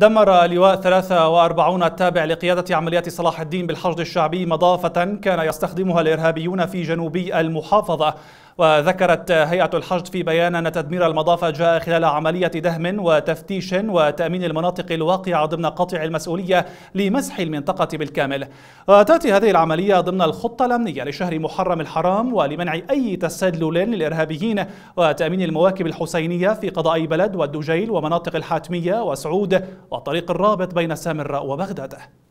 دمر لواء 43 التابع لقيادة عمليات صلاح الدين بالحشد الشعبي مضافة كان يستخدمها الإرهابيون في جنوبي المحافظة وذكرت هيئة الحشد في بيان أن تدمير المضافة جاء خلال عملية دهم وتفتيش وتأمين المناطق الواقعة ضمن قطع المسؤولية لمسح المنطقة بالكامل وتأتي هذه العملية ضمن الخطة الأمنية لشهر محرم الحرام ولمنع أي تسلل للإرهابيين وتأمين المواكب الحسينية في قضاء بلد والدجيل ومناطق الحاتمية وسعود والطريق الرابط بين سامراء وبغداد